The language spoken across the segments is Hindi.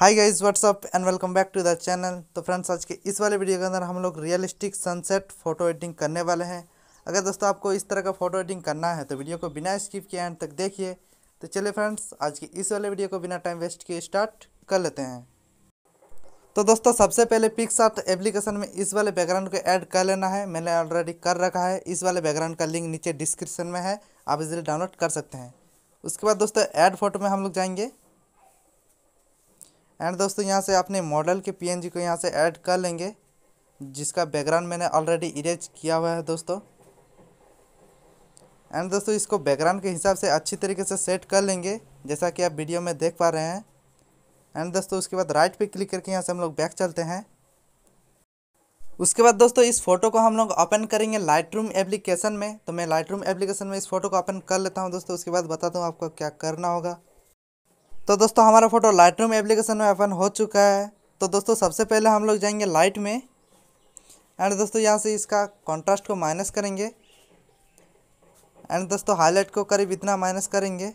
hi guys what's up and welcome back to the channel तो फ्रेंड्स आज के इस वाले वीडियो के अंदर हम लोग रियलिस्टिक सनसेट फोटो एडिटिंग करने वाले हैं अगर दोस्तों आपको इस तरह का फोटो एडिटिंग करना है तो वीडियो को बिना स्किप किए एंड तक देखिए तो चलिए फ्रेंड्स आज के इस वाले वीडियो को बिना टाइम वेस्ट किए स्टार्ट कर लेते हैं तो दोस्तों सबसे पहले पिक्स एप्लीकेशन में इस वाले बैकग्राउंड को ऐड कर लेना है मैंने ऑलरेडी कर रखा है इस वाले बैकग्राउंड का लिंक नीचे डिस्क्रिप्शन में है आप इसलिए डाउनलोड कर सकते हैं उसके बाद दोस्तों ऐड फोटो में हम लोग जाएंगे एंड दोस्तों यहाँ से अपने मॉडल के पी को यहाँ से ऐड कर लेंगे जिसका बैकग्राउंड मैंने ऑलरेडी इरेज किया हुआ है दोस्तों एंड दोस्तों इसको बैकग्राउंड के हिसाब से अच्छी तरीके से सेट कर लेंगे जैसा कि आप वीडियो में देख पा रहे हैं एंड दोस्तों उसके बाद राइट पे क्लिक करके यहाँ से हम लोग बैक चलते हैं उसके बाद दोस्तों इस फोटो को हम लोग ओपन करेंगे लाइट रूम एप्लीकेशन में तो मैं लाइट रूम एप्लीकेशन में इस फोटो को ओपन कर लेता हूँ दोस्तों उसके बाद बताता हूँ आपको क्या करना होगा तो दोस्तों हमारा फ़ोटो लाइट रूम एप्लीकेशन में ओपन हो चुका है तो दोस्तों सबसे पहले हम लोग जाएंगे लाइट में एंड दोस्तों यहाँ से इसका कॉन्ट्रास्ट को माइनस करेंगे एंड दोस्तों हाईलाइट को करीब इतना माइनस करेंगे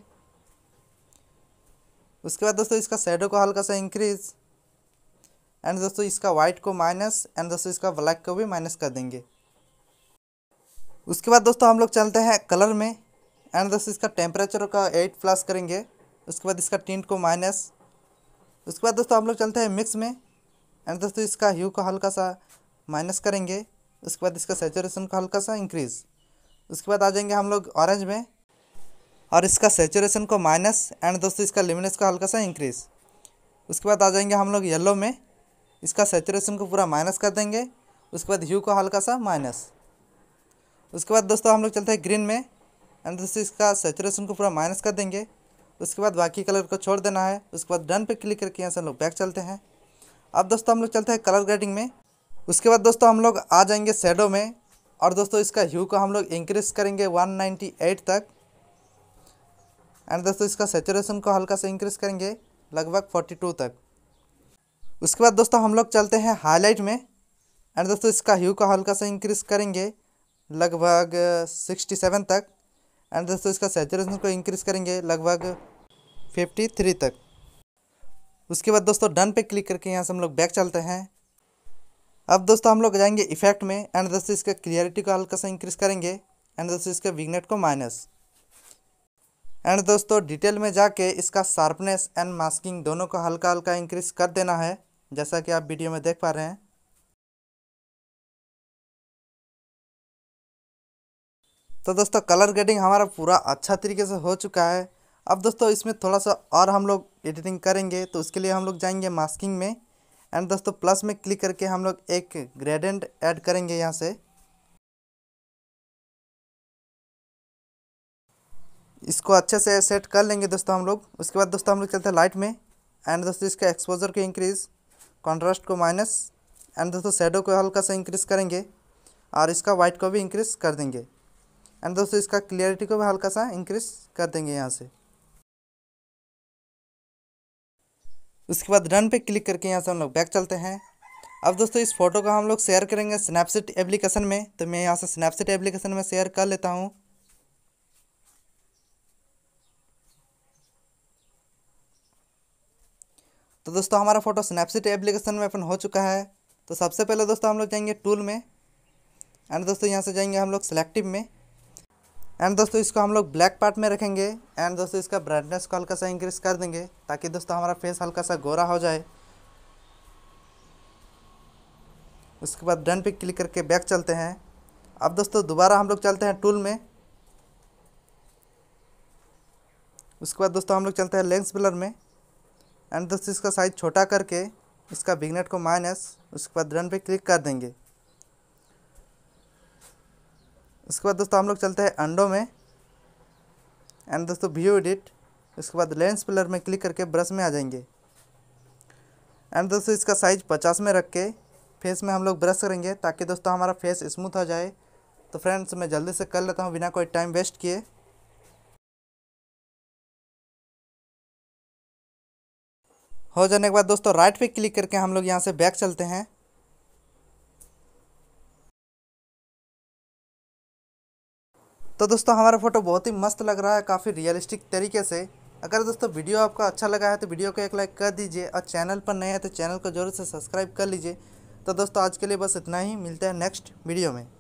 उसके बाद दोस्तों इसका शेडो को हल्का सा इंक्रीज एंड दोस्तों इसका वाइट को माइनस एंड दोस्तों इसका ब्लैक को भी माइनस कर देंगे उसके बाद दोस्तों हम लोग चलते हैं कलर में एंड दोस्तों इसका टेम्परेचर का एट प्लस करेंगे उसके बाद इसका टिंट को माइनस उसके बाद दोस्तों हम लोग चलते हैं मिक्स में एंड दोस्तों इसका ह्यू को हल्का सा माइनस करेंगे उसके बाद इसका सेचुरेशन को हल्का सा इंक्रीज़ उसके बाद आ जाएंगे हम लोग ऑरेंज में और इसका सेचुरेशन को माइनस एंड दोस्तों इसका लिमिनेस को हल्का सा इंक्रीज़ उसके बाद आ जाएंगे हम लोग येलो में इसका सेचुरेशन को पूरा माइनस कर देंगे उसके बाद ह्यू को हल्का सा माइनस उसके बाद दोस्तों हम लोग चलते हैं ग्रीन में एंड दोस्तों इसका सेचुरेशन को पूरा माइनस कर देंगे उसके बाद बाकी कलर को छोड़ देना है उसके बाद डन पे क्लिक करके यहाँ से हम लोग बैक चलते हैं अब दोस्तों हम लोग चलते हैं कलर ग्रेडिंग में उसके बाद दोस्तों हम लोग आ जाएंगे शेडो में और दोस्तों इसका ह्यू को हम लोग इंक्रीज़ करेंगे 198 तक एंड दोस्तों इसका सेचुरेशन को हल्का सा इंक्रीज़ करेंगे लगभग टू तक उसके बाद दोस्तों हम लोग चलते हैं हाईलाइट में एंड दोस्तों इसका ह्यू को हल्का सा इंक्रीज़ करेंगे लगभग सेवन तक एंड दोस्तों इसका सेचुरेशन को इंक्रीज़ करेंगे लगभग फिफ्टी थ्री तक उसके बाद दोस्तों डन पे क्लिक करके यहाँ से हम लोग बैक चलते हैं अब दोस्तों हम लोग जाएंगे इफेक्ट में एंड दोस्तों इसका क्लियरिटी को हल्का सा इंक्रीज़ करेंगे एंड दोस्तों इसका विगनेट को माइनस एंड दोस्तों डिटेल में जाके इसका शार्पनेस एंड मास्किंग दोनों को हल्का हल्का इंक्रीज़ कर देना है जैसा कि आप वीडियो में देख पा रहे हैं तो दोस्तों कलर ग्रेडिंग हमारा पूरा अच्छा तरीके से हो चुका है अब दोस्तों इसमें थोड़ा सा और हम लोग एडिटिंग करेंगे तो उसके लिए हम लोग जाएंगे मास्किंग में एंड दोस्तों प्लस में क्लिक करके हम लोग एक ग्रेडेंट ऐड करेंगे यहाँ से इसको अच्छे से सेट कर लेंगे दोस्तों हम लोग उसके बाद दोस्तों हम लोग चलते हैं लाइट में एंड दोस्तों इसका एक्सपोजर को इंक्रीज़ कॉन्ट्रास्ट को माइनस एंड दोस्तों शेडो को हल्का सा इंक्रीज़ करेंगे और इसका वाइट को भी इंक्रीज़ कर देंगे एंड दोस्तों इसका क्लियरिटी को भी हल्का सा इंक्रीज कर देंगे यहाँ से उसके बाद रन पे क्लिक करके यहाँ से हम लोग बैक चलते हैं अब दोस्तों इस फोटो को हम लोग शेयर करेंगे स्नैपसीट एप्लीकेशन में तो मैं यहाँ से स्नैपसीट एप्लीकेशन में शेयर कर लेता हूँ तो दोस्तों हमारा फोटो स्नैपसीट एप्लीकेशन में अपन हो चुका है तो सबसे पहले दोस्तों हम लोग जाएंगे टूल में एंड दोस्तों यहाँ से जाएंगे हम लोग सेलेक्टिव में एंड दोस्तों इसको हम लोग ब्लैक पार्ट में रखेंगे एंड दोस्तों इसका ब्राइटनेस को हल्का सा इंक्रीज़ कर देंगे ताकि दोस्तों हमारा फेस हल्का सा गोरा हो जाए उसके बाद डन पे क्लिक करके बैक चलते हैं अब दोस्तों दोबारा हम लोग चलते हैं टूल में उसके बाद दोस्तों हम लोग चलते हैं लेंस ब्लर में एंड दोस्तों इसका साइज़ छोटा करके इसका बिगनेट को माइनस उसके बाद डन पे क्लिक कर देंगे उसके बाद दोस्तों हम लोग चलते हैं अंडों में एंड दोस्तों व्यू एडिट उसके बाद लेंस पिलर में क्लिक करके ब्रश में आ जाएंगे एंड दोस्तों इसका साइज पचास में रख के फेस में हम लोग ब्रश करेंगे ताकि दोस्तों हमारा फेस स्मूथ हो जाए तो फ्रेंड्स मैं जल्दी से कर लेता हूँ बिना कोई टाइम वेस्ट किए हो जाने के बाद दोस्तों राइट पे क्लिक करके हम लोग यहाँ से बैक चलते हैं तो दोस्तों हमारा फोटो बहुत ही मस्त लग रहा है काफ़ी रियलिस्टिक तरीके से अगर दोस्तों वीडियो आपका अच्छा लगा है तो वीडियो को एक लाइक कर दीजिए और चैनल पर नए हैं तो चैनल को जरूर से सब्सक्राइब कर लीजिए तो दोस्तों आज के लिए बस इतना ही मिलते हैं नेक्स्ट वीडियो में